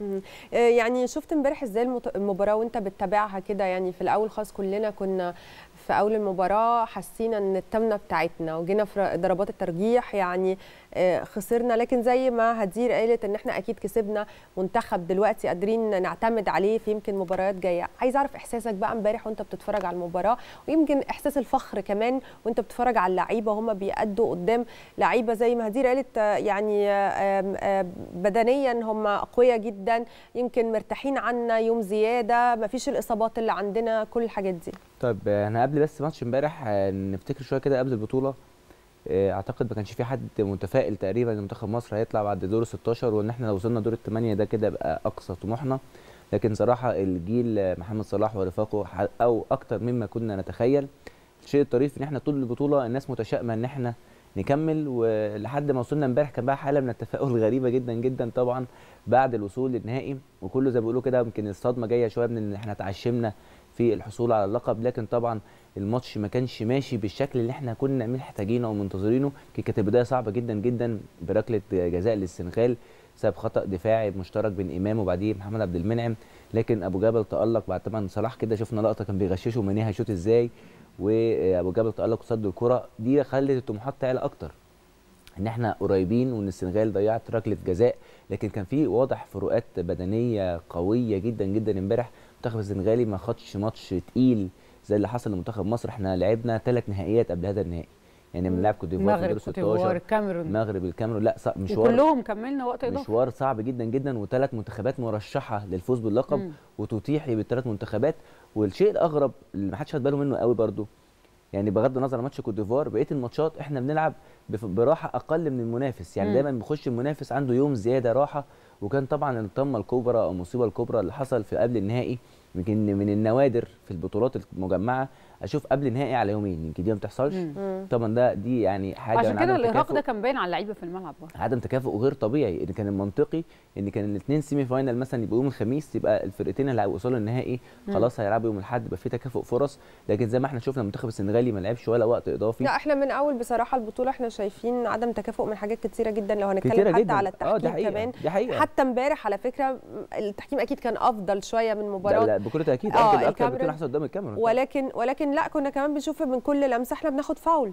آه، يعني شفت امبارح ازاي المباراه وانت بتتابعها كده يعني في الاول خالص كلنا كنا في اول المباراه حسينا ان التامنه بتاعتنا وجينا في ضربات الترجيح يعني خسرنا لكن زي ما هدير قالت ان احنا اكيد كسبنا منتخب دلوقتي قادرين نعتمد عليه في يمكن مباريات جايه عايز اعرف احساسك بقى امبارح وانت بتتفرج على المباراه ويمكن احساس الفخر كمان وانت بتتفرج على اللعيبه هم بيأدوا قدام لعيبه زي ما هدير قالت يعني بدنيا هم اقوياء جدا يمكن مرتاحين عنا يوم زياده مفيش الاصابات اللي عندنا كل الحاجات دي طيب انا قبل بس ماتش امبارح آه، نفتكر شويه كده قبل البطوله آه، اعتقد ما كانش في حد متفائل تقريبا ان منتخب مصر هيطلع بعد دور 16 وان احنا لو وصلنا دور الثمانيه ده كده بقى اقصى طموحنا لكن صراحه الجيل محمد صلاح ورفاقه او اكتر مما كنا نتخيل الشيء الطريف ان احنا طول البطوله الناس متشائمه ان احنا نكمل ولحد ما وصلنا امبارح كان بقى حاله من التفاؤل غريبه جدا جدا طبعا بعد الوصول للنهائي وكله زي ما بيقولوا كده يمكن الصدمه جايه شويه من ان احنا اتعشمنا في الحصول على اللقب لكن طبعا الماتش ما كانش ماشي بالشكل اللي احنا كنا محتاجينه ومنتظرينه كانت بدايه صعبه جدا جدا بركله جزاء للسنغال سبب خطا دفاعي مشترك بين امام وبعديه محمد عبد المنعم لكن ابو جبل تالق بعد طبعا صلاح كده شفنا لقطه كان بيغششه منيها شوت ازاي وابو جبل تالق وصد الكره دي خلت الطموحات تعلى اكتر ان احنا قريبين وان السنغال ضيعت ركله جزاء لكن كان في واضح فروقات بدنيه قويه جدا جدا امبارح المنتخب السنغالي ما خدش ماتش تقيل زي اللي حصل لمنتخب مصر احنا لعبنا ثلاث نهائيات قبل هذا النهائي يعني بنلعب كوت ديفوار المغرب كوت ديفوار الكاميرون المغرب الكاميرون لا صعب مشوار كلهم كملنا وقت اضافي مشوار صعب جدا جدا وثلاث منتخبات مرشحه للفوز باللقب وتتيح بالثلاث منتخبات والشيء الاغرب اللي ما حدش خد باله منه قوي برده يعني بغض النظر عن ماتش كوت ديفوار بقيه الماتشات احنا بنلعب براحه اقل من المنافس يعني دايما بيخش المنافس عنده يوم زياده راحه وكان طبعا الطامه الكبرى او المصيبه الكبرى اللي حصل في قبل النهائي يمكن من النوادر في البطولات المجمعه اشوف قبل نهائي على يومين يمكن دي ما بتحصلش طبعا ده دي يعني حاجه عشان كده الارهاق ده كان باين على اللعيبه في الملعب برضه عدم تكافؤ غير طبيعي ان كان المنطقي ان كان الاثنين سيمي فاينل مثلا يبقوا يوم الخميس يبقى الفرقتين اللي هيوصلوا النهائي خلاص هيلعبوا يوم الاحد يبقى في تكافؤ فرص لكن زي ما احنا شفنا المنتخب السنغالي ما لعبش ولا وقت اضافي لا احنا من اول بصراحه البطوله احنا شايفين عدم تكافؤ من حاجات كثيره جدا لو هنتكلم حتى جداً. على آه، التحكيم كمان حتى امبارح على فكره التحكيم اكيد كان افضل شويه من مباراه بكل تاكيد اه اكتر الكاميرا بكتير احسن قدام الكاميرا ولكن ولكن لا كنا كمان بنشوف من كل لمسه احنا بناخد فاول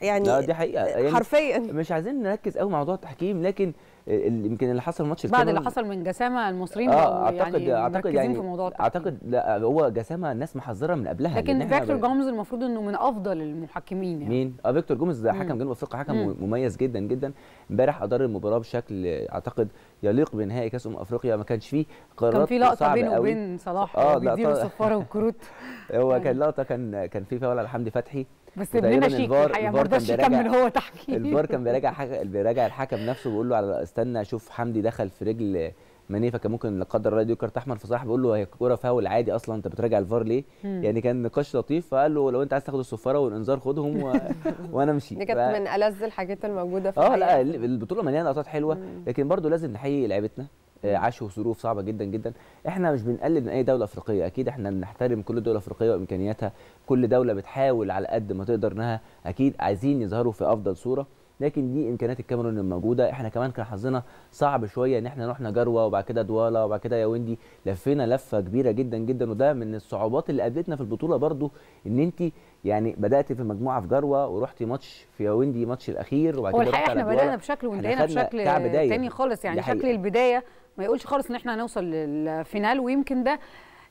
يعني لا دي حقيقه يعني حرفيا مش عايزين نركز قوي موضوع التحكيم لكن يمكن اللي حصل ماتش بعد اللي حصل من جسامه المصريين آه اعتقد يعني اعتقد يعني في الموضوع اعتقد لا هو جسامه الناس محذره من قبلها لكن فيكتور جومز المفروض انه من افضل المحكمين يعني مين؟ اه فيكتور جومز حكم جنوب افريقيا حكم مم. مميز جدا جدا امبارح ادار المباراه بشكل اعتقد يليق بنهائي كاس امم افريقيا ما كانش فيه قرارات كان في لقطه بينه وبين صلاح آه بيدير صفاره والكروت هو كان يعني. لقطه كان كان في فاول على حمدي فتحي بس ابننا شيك الحقيقه ما رضاش يكمل هو تحكيم الفار كان بيراجع حاجة بيراجع الحكم نفسه بيقول له على استنى اشوف حمدي دخل في رجل مانيه فكان ممكن لا قدر الله يديله كارت احمر فصاحبه بيقول له هي كوره فاول عادي اصلا انت بتراجع الفار ليه؟ مم. يعني كان نقاش لطيف فقال له لو انت عايز تاخد الصفاره والانذار خدهم و... وانا امشي دي كانت ف... من الذ الحاجات الموجوده في اه لا البطوله مليانه لقطات حلوه مم. لكن برضو لازم نحيي لعيبتنا آه، عاشوا ظروف صعبه جدا جدا احنا مش بنقلل من اي دوله افريقيه اكيد احنا بنحترم كل دوله افريقيه وامكانياتها كل دوله بتحاول على قد ما تقدر انها اكيد عايزين يظهروا في افضل صوره لكن دي امكانيات الكاميرون الموجوده احنا كمان كان حظنا صعب شويه ان احنا رحنا جروه وبعد كده دواله وبعد كده ياوندي لفينا لفه كبيره جدا جدا وده من الصعوبات اللي قابلتنا في البطوله برده ان انت يعني بدات في مجموعه في جروه ورحتي ماتش في ياوندي ماتش الاخير وبعد كده الحقيقه احنا بدانا بشكل وانتهينا بشكل تاني خالص يعني شكل البدايه ما يقولش خالص ان احنا هنوصل للفينال ويمكن ده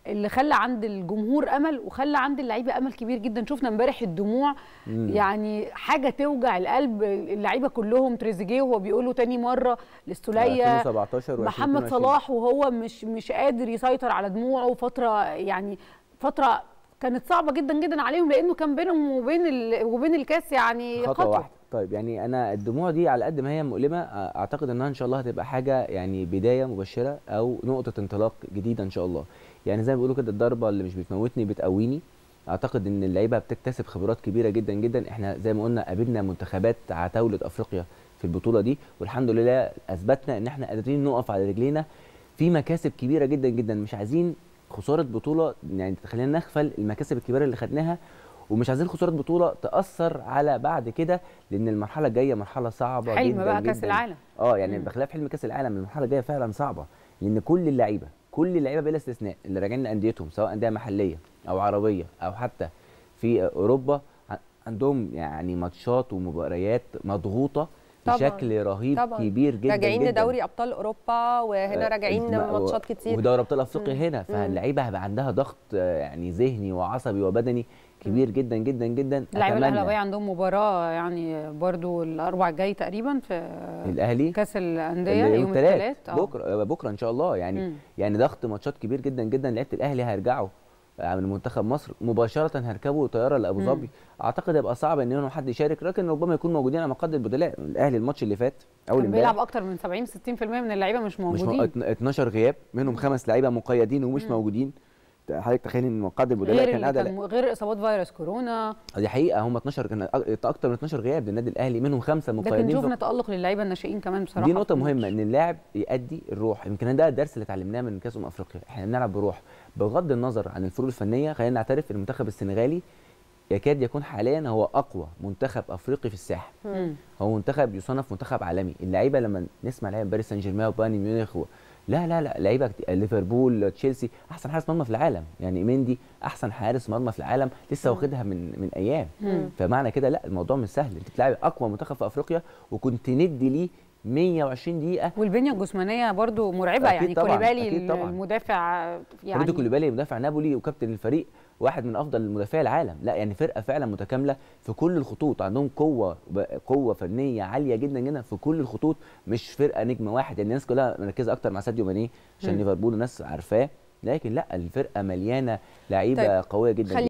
اللي خلى عند الجمهور امل وخلى عند اللعيبه امل كبير جدا شفنا امبارح الدموع مم. يعني حاجه توجع القلب اللعيبه كلهم تريزيجيه وهو بيقول له تاني مره للسوليه محمد صلاح وهو مش مش قادر يسيطر على دموعه فتره يعني فتره كانت صعبه جدا جدا عليهم لانه كان بينهم وبين وبين الكاس يعني خطوه, خطوة. واحده طيب يعني انا الدموع دي على قد ما هي مؤلمه اعتقد انها ان شاء الله هتبقى حاجه يعني بدايه مبشره او نقطه انطلاق جديده ان شاء الله يعني زي ما بيقولوا كده الضربه اللي مش بتموتني بتقويني اعتقد ان اللعيبه بتكتسب خبرات كبيره جدا جدا احنا زي ما قلنا قابلنا منتخبات عتاوله افريقيا في البطوله دي والحمد لله اثبتنا ان احنا قادرين نقف على رجلينا في مكاسب كبيره جدا جدا مش عايزين خساره بطوله يعني تخلينا نغفل المكاسب الكبيره اللي خدناها ومش عايزين خساره بطوله تاثر على بعد كده لان المرحله الجايه مرحله صعبه حلم جدا بقى كاس العالم اه يعني مم. بخلاف حلم كاس العالم المرحله الجايه فعلا صعبه لان كل اللعيبه كل اللعيبه بلا استثناء اللي راجعين لانديتهم سواء انديه محليه او عربيه او حتى في اوروبا عندهم يعني ماتشات ومباريات مضغوطه طبعًا. بشكل رهيب طبعًا. كبير جدا راجعين لدوري ابطال اوروبا وهنا آه، راجعين ماتشات كتير ودوري ابطال افريقيا هنا فاللعيبه هيبقى عندها ضغط آه، يعني ذهني وعصبي وبدني كبير جدا جدا جدا اللعيبه الاهلاويه عندهم مباراه يعني برضو الاربع الجاي تقريبا في الاهلي كاس الانديه يوم الثلاث آه. بكره بكره ان شاء الله يعني مم. يعني ضغط ماتشات كبير جدا جدا لعيبه الاهلي هيرجعوا من منتخب مصر مباشره هركبوا طياره لابو ظبي اعتقد هيبقى صعب ان هنا حد يشارك لكن ربما يكون موجودين على مقد البدلاء الاهلي الماتش اللي فات اول امبارح بيلعب اكتر من 70 60% من اللعيبه مش موجودين مش م... 12 غياب منهم خمس لعيبه مقيدين ومش مم. موجودين حضرتك تخيل ان القاعده البدلاء كان قاعده غير اصابات فيروس كورونا دي حقيقه هم 12 كان اكتر من 12 غياب للنادي الاهلي منهم خمسه مقيدين لكن شفنا تالق للعيبه الناشئين كمان بصراحه دي نقطه مهمه ان اللاعب يادي الروح يمكن ده الدرس اللي اتعلمناه من كاس امم افريقيا احنا بنلعب بروح بغض النظر عن الفروق الفنيه خلينا نعترف المنتخب السنغالي يكاد يكون حاليا هو اقوى منتخب افريقي في الساحه هو منتخب يصنف منتخب عالمي اللعيبه لما نسمع لعيبه باريس سان جيرمان وبايرن ميونخ لا لا لا لعيبه ليفربول تشيلسي احسن حارس مرمى في العالم يعني مندي احسن حارس مرمى في العالم لسه واخدها من من ايام مم. فمعنى كده لا الموضوع مش سهل انت بتلعبي اقوى منتخب في افريقيا وكنت ندي ليه 120 دقيقه والبنيه الجسمانيه برضو مرعبه يعني كوليبالي المدافع يعني كوليبالي مدافع نابولي وكابتن الفريق واحد من افضل مدافعي العالم لا يعني فرقه فعلا متكامله في كل الخطوط عندهم قوه قوه فنيه عاليه جدا جدا في كل الخطوط مش فرقه نجم واحد يعني الناس كلها مركزه اكتر مع ساديو ماني عشان ليفربول الناس عارفاه لكن لا الفرقه مليانه لعيبه طيب. قويه جدا